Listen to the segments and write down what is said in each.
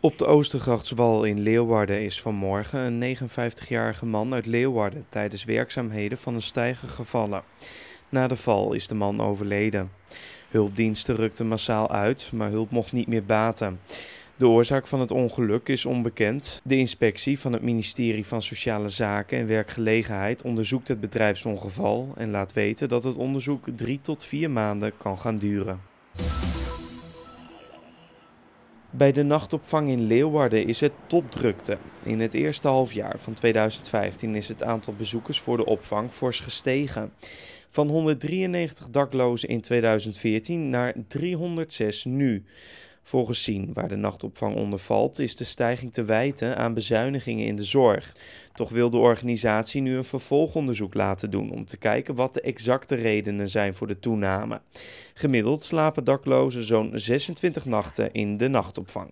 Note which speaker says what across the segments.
Speaker 1: Op de Oostergrachtswal in Leeuwarden is vanmorgen een 59-jarige man uit Leeuwarden tijdens werkzaamheden van een stijger gevallen. Na de val is de man overleden. Hulpdiensten rukten massaal uit, maar hulp mocht niet meer baten. De oorzaak van het ongeluk is onbekend. De inspectie van het ministerie van Sociale Zaken en Werkgelegenheid onderzoekt het bedrijfsongeval en laat weten dat het onderzoek drie tot vier maanden kan gaan duren. Bij de nachtopvang in Leeuwarden is het topdrukte. In het eerste halfjaar van 2015 is het aantal bezoekers voor de opvang fors gestegen. Van 193 daklozen in 2014 naar 306 nu. Volgens zien waar de nachtopvang onder valt, is de stijging te wijten aan bezuinigingen in de zorg. Toch wil de organisatie nu een vervolgonderzoek laten doen om te kijken wat de exacte redenen zijn voor de toename. Gemiddeld slapen daklozen zo'n 26 nachten in de nachtopvang.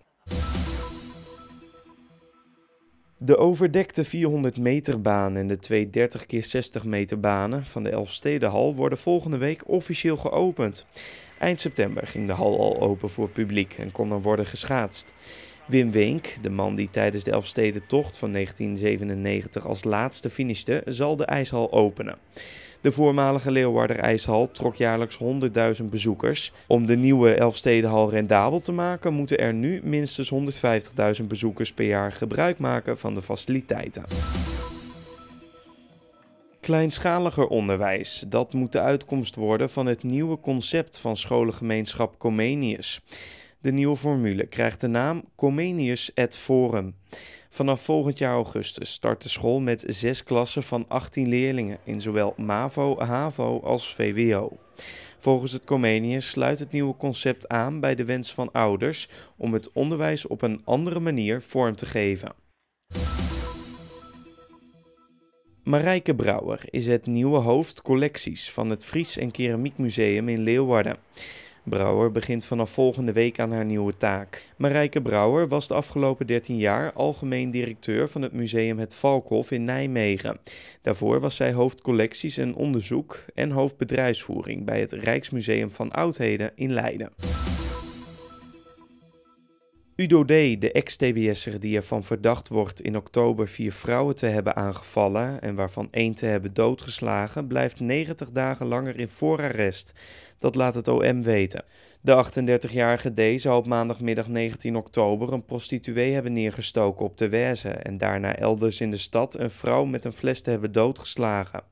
Speaker 1: De overdekte 400 meter baan en de twee 30 keer 60 meter banen van de Elfstedenhal worden volgende week officieel geopend. Eind september ging de hal al open voor publiek en kon er worden geschaatst. Wim Wink, de man die tijdens de Elfstedentocht van 1997 als laatste finishte, zal de ijshal openen. De voormalige Leeuwarder IJshal trok jaarlijks 100.000 bezoekers. Om de nieuwe Elfstedenhal rendabel te maken, moeten er nu minstens 150.000 bezoekers per jaar gebruik maken van de faciliteiten. Kleinschaliger onderwijs, dat moet de uitkomst worden van het nieuwe concept van scholengemeenschap Comenius. De nieuwe formule krijgt de naam Comenius et Forum. Vanaf volgend jaar augustus start de school met zes klassen van 18 leerlingen in zowel MAVO, HAVO als VWO. Volgens het Comenius sluit het nieuwe concept aan bij de wens van ouders om het onderwijs op een andere manier vorm te geven. Marijke Brouwer is het nieuwe hoofd collecties van het Fries en Keramiek Museum in Leeuwarden. Brouwer begint vanaf volgende week aan haar nieuwe taak. Marijke Brouwer was de afgelopen 13 jaar algemeen directeur van het museum Het Valkhof in Nijmegen. Daarvoor was zij hoofdcollecties en onderzoek en hoofdbedrijfsvoering bij het Rijksmuseum van Oudheden in Leiden. Udo D., de ex-TBS'er die ervan verdacht wordt in oktober vier vrouwen te hebben aangevallen en waarvan één te hebben doodgeslagen, blijft 90 dagen langer in voorarrest. Dat laat het OM weten. De 38-jarige D zou op maandagmiddag 19 oktober een prostituee hebben neergestoken op de Weze en daarna elders in de stad een vrouw met een fles te hebben doodgeslagen.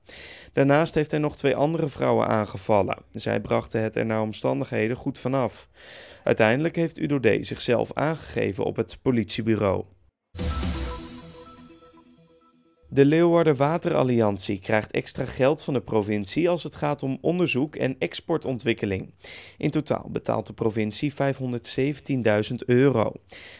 Speaker 1: Daarnaast heeft hij nog twee andere vrouwen aangevallen. Zij brachten het er naar omstandigheden goed vanaf. Uiteindelijk heeft Udo D zichzelf aangegeven op het politiebureau. De Leeuwarden Wateralliantie krijgt extra geld van de provincie als het gaat om onderzoek en exportontwikkeling. In totaal betaalt de provincie 517.000 euro.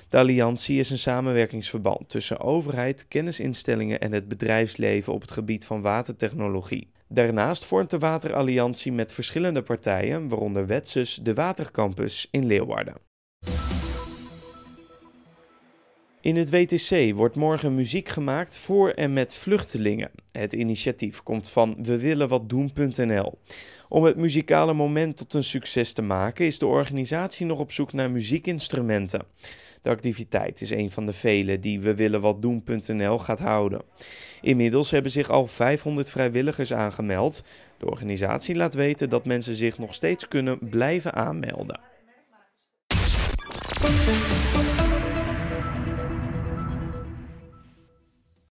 Speaker 1: De alliantie is een samenwerkingsverband tussen overheid, kennisinstellingen en het bedrijfsleven op het gebied van watertechnologie. Daarnaast vormt de Wateralliantie met verschillende partijen, waaronder Wetsus, de Watercampus in Leeuwarden. In het WTC wordt morgen muziek gemaakt voor en met vluchtelingen. Het initiatief komt van wewillenwatdoen.nl. Om het muzikale moment tot een succes te maken is de organisatie nog op zoek naar muziekinstrumenten. De activiteit is een van de vele die wewillenwatdoen.nl gaat houden. Inmiddels hebben zich al 500 vrijwilligers aangemeld. De organisatie laat weten dat mensen zich nog steeds kunnen blijven aanmelden.